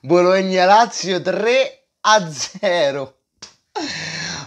Bologna-Lazio 3 a 0.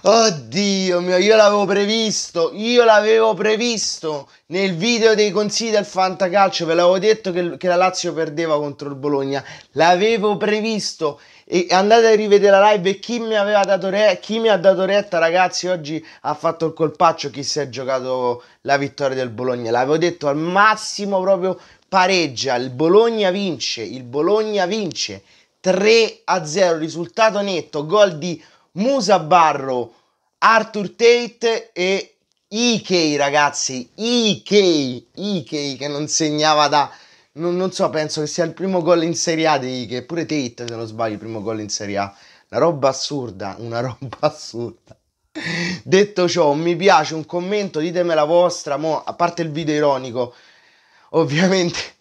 Oddio mio, io l'avevo previsto, io l'avevo previsto nel video dei consigli del Fantacalcio, ve l'avevo detto che, che la Lazio perdeva contro il Bologna, l'avevo previsto e andate a rivedere la live e chi mi aveva dato re- chi mi ha dato retta ragazzi oggi ha fatto il colpaccio chi si è giocato la vittoria del Bologna l'avevo detto al massimo proprio pareggia il Bologna vince il Bologna vince 3 a 0 risultato netto gol di Musa Barro Arthur Tate e Ikei, ragazzi. Ikei, Ikei che non segnava da... Non, non, so, penso che sia il primo gol in Serie A di Ikei. Pure Tate, se non sbaglio, il primo gol in Serie A. Una roba assurda, una roba assurda. Detto ciò, mi piace, un commento, ditemi la vostra. Mo, a parte il video ironico, ovviamente...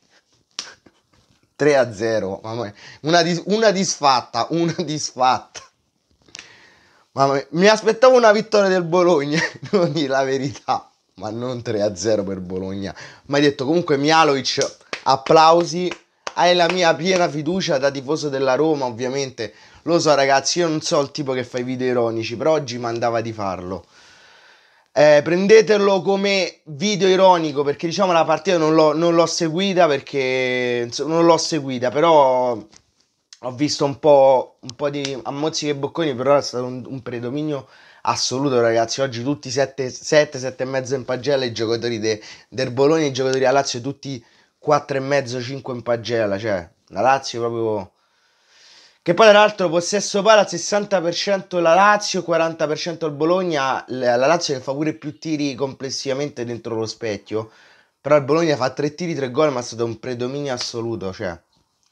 3 a 0, una, dis- una disfatta, una disfatta. Ma mi aspettavo una vittoria del Bologna, non dire la verità, ma non 3-0 per Bologna. Ma hai detto comunque Mialovic, applausi, hai la mia piena fiducia da tifoso della Roma, ovviamente. Lo so ragazzi, io non so il tipo che fa i video ironici, però oggi mandava di farlo. Eh, prendetelo come video ironico perché diciamo la partita non l'ho, non l'ho seguita perché non l'ho seguita, però ho visto un po', un po di ammozzi e bocconi, però è stato un, un, predominio assoluto, ragazzi. Oggi tutti 7, 7, 7 e mezzo in pagella, i giocatori de, del Bologna i giocatori a Lazio, tutti 4 e mezzo, 5 in pagella. Cioè, la Lazio proprio... Che poi tra l'altro possesso palla 60% la Lazio, 40% il Bologna, la Lazio che fa pure più tiri complessivamente dentro lo specchio, però il Bologna fa 3 tiri, 3 gol, ma è stato un predominio assoluto, cioè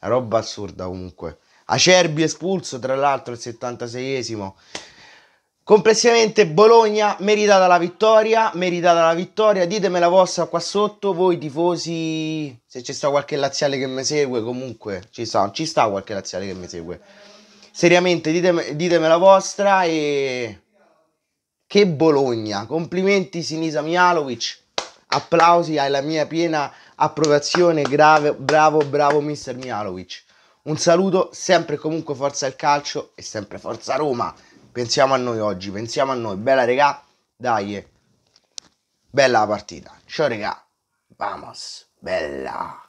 roba assurda comunque. Acerbi espulso, tra l'altro, il 76esimo. Complessivamente Bologna meritata la vittoria, meritata la vittoria, ditemi la vostra qua sotto, voi tifosi, se ci sta qualche laziale che mi segue, comunque ci sta, ci sta qualche laziale che mi segue. Seriamente ditemi, ditemi la vostra e... Che Bologna, complimenti Sinisa Mialovic, applausi, hai la mia piena approvazione, grave, bravo, bravo mister Mialovic. Un saluto, sempre e comunque forza al calcio e sempre forza Roma. Pensiamo a noi oggi, pensiamo a noi. Bella regà, dai. Bella la partita. Ciao regà. Vamos. Bella.